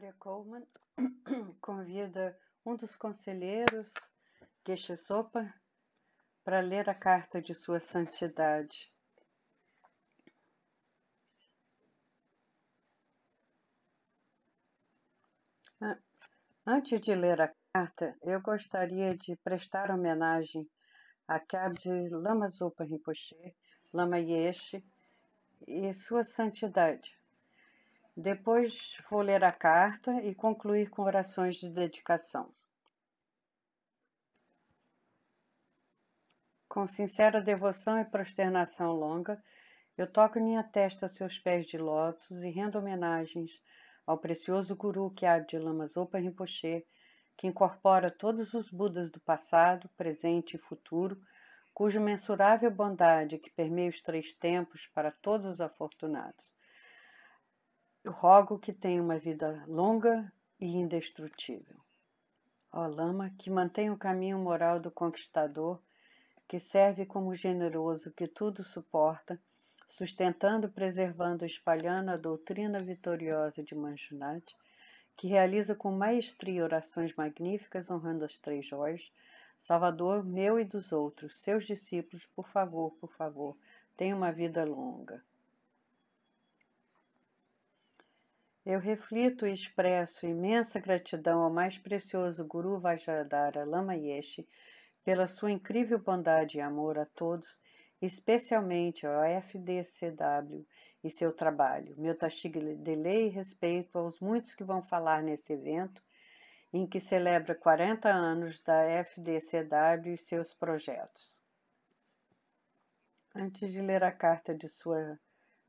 Maria Coleman convida um dos conselheiros, Geshe-sopa, para ler a carta de Sua Santidade. Antes de ler a carta, eu gostaria de prestar homenagem a Kabdi Lama Zopa Rinpoche, Lama Yeshe e Sua Santidade, depois vou ler a carta e concluir com orações de dedicação. Com sincera devoção e prosternação longa, eu toco minha testa aos seus pés de lótus e rendo homenagens ao precioso guru que há de Lamas Opa Rinpoche, que incorpora todos os Budas do passado, presente e futuro, cuja mensurável bondade que permeia os três tempos para todos os afortunados. Eu rogo que tenha uma vida longa e indestrutível. Ó Lama, que mantém o caminho moral do conquistador, que serve como generoso que tudo suporta, sustentando, preservando espalhando a doutrina vitoriosa de Manjunath, que realiza com maestria orações magníficas honrando as três joias, Salvador meu e dos outros, seus discípulos, por favor, por favor, tenha uma vida longa. Eu reflito e expresso imensa gratidão ao mais precioso Guru Vajradhara Lama Yeshe pela sua incrível bondade e amor a todos, especialmente ao FDCW e seu trabalho. Meu Tashig delei e respeito aos muitos que vão falar nesse evento, em que celebra 40 anos da FDCW e seus projetos. Antes de ler a carta de sua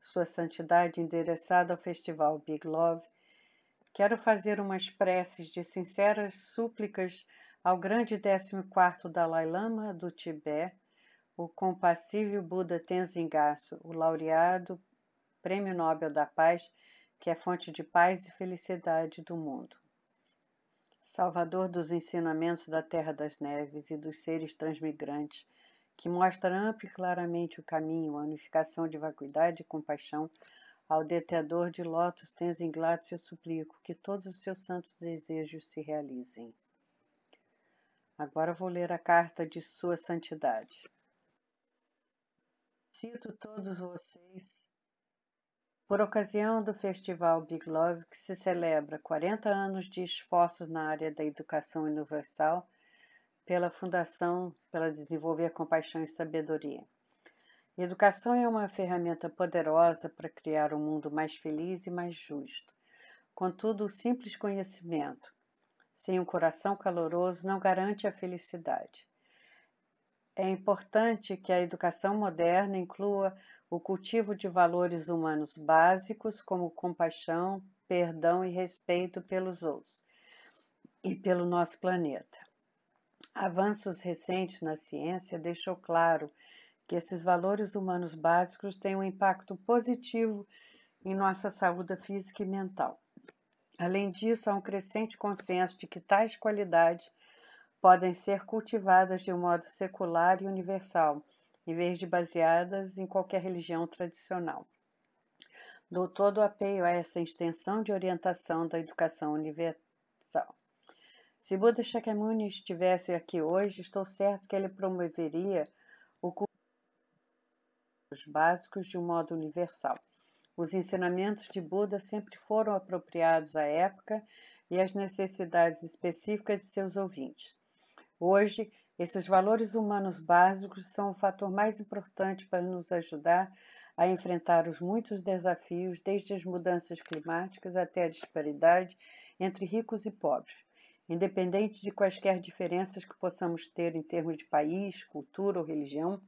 sua Santidade, endereçada ao Festival Big Love, quero fazer umas preces de sinceras súplicas ao grande 14º Dalai Lama do Tibete, o compassível Buda Tenzin o laureado Prêmio Nobel da Paz, que é fonte de paz e felicidade do mundo. Salvador dos ensinamentos da Terra das Neves e dos seres transmigrantes, que mostra amplo e claramente o caminho, a unificação de vacuidade e compaixão ao detetor de lotos tenzinglates eu suplico que todos os seus santos desejos se realizem. Agora vou ler a carta de Sua Santidade. Cito todos vocês por ocasião do festival Big Love, que se celebra 40 anos de esforços na área da educação universal pela Fundação para desenvolver compaixão e sabedoria. Educação é uma ferramenta poderosa para criar um mundo mais feliz e mais justo. Contudo, o simples conhecimento, sem um coração caloroso, não garante a felicidade. É importante que a educação moderna inclua o cultivo de valores humanos básicos, como compaixão, perdão e respeito pelos outros e pelo nosso planeta. Avanços recentes na ciência deixou claro que esses valores humanos básicos têm um impacto positivo em nossa saúde física e mental. Além disso, há um crescente consenso de que tais qualidades podem ser cultivadas de um modo secular e universal, em vez de baseadas em qualquer religião tradicional. Dou todo o apoio a essa extensão de orientação da educação universal. Se Buda Shakyamuni estivesse aqui hoje, estou certo que ele promoveria o culto dos básicos de um modo universal. Os ensinamentos de Buda sempre foram apropriados à época e às necessidades específicas de seus ouvintes. Hoje, esses valores humanos básicos são o fator mais importante para nos ajudar a enfrentar os muitos desafios, desde as mudanças climáticas até a disparidade entre ricos e pobres independente de quaisquer diferenças que possamos ter em termos de país, cultura ou religião,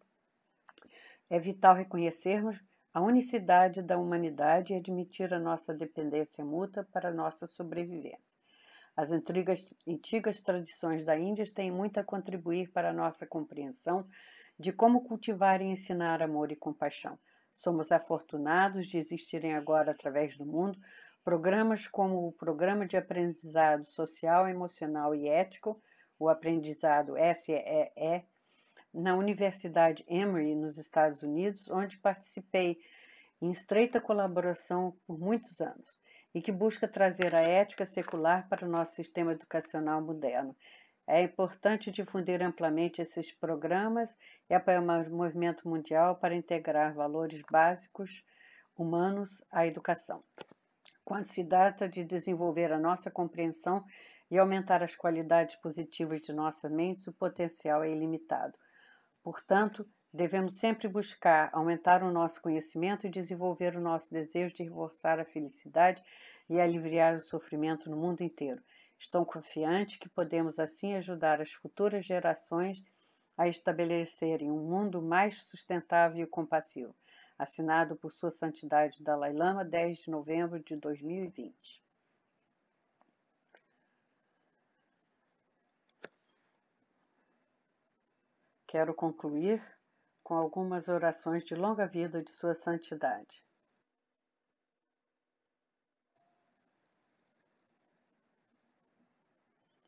é vital reconhecermos a unicidade da humanidade e admitir a nossa dependência mútua para a nossa sobrevivência. As antigas, antigas tradições da Índia têm muito a contribuir para a nossa compreensão de como cultivar e ensinar amor e compaixão. Somos afortunados de existirem agora através do mundo Programas como o Programa de Aprendizado Social, Emocional e Ético, o aprendizado SEE, na Universidade Emory, nos Estados Unidos, onde participei em estreita colaboração por muitos anos e que busca trazer a ética secular para o nosso sistema educacional moderno. É importante difundir amplamente esses programas e apoiar o movimento mundial para integrar valores básicos humanos à educação quando se trata de desenvolver a nossa compreensão e aumentar as qualidades positivas de nossa mente, o potencial é ilimitado. Portanto, devemos sempre buscar aumentar o nosso conhecimento e desenvolver o nosso desejo de reforçar a felicidade e aliviar o sofrimento no mundo inteiro. Estou confiante que podemos assim ajudar as futuras gerações a estabelecerem um mundo mais sustentável e compassivo assinado por Sua Santidade Dalai Lama, 10 de novembro de 2020. Quero concluir com algumas orações de longa vida de Sua Santidade.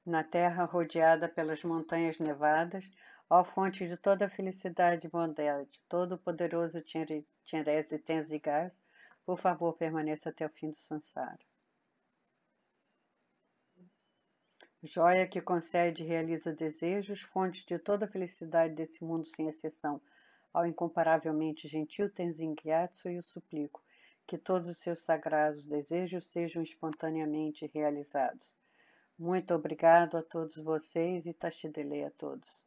na terra rodeada pelas montanhas nevadas, ó fonte de toda felicidade e bondade, todo poderoso te Tindese, e Gás, por favor, permaneça até o fim do Sansara. Joia que concede e realiza desejos, fonte de toda a felicidade desse mundo sem exceção, ao incomparavelmente gentil Tenzin eu suplico, que todos os seus sagrados desejos sejam espontaneamente realizados. Muito obrigado a todos vocês e Tachidele a todos.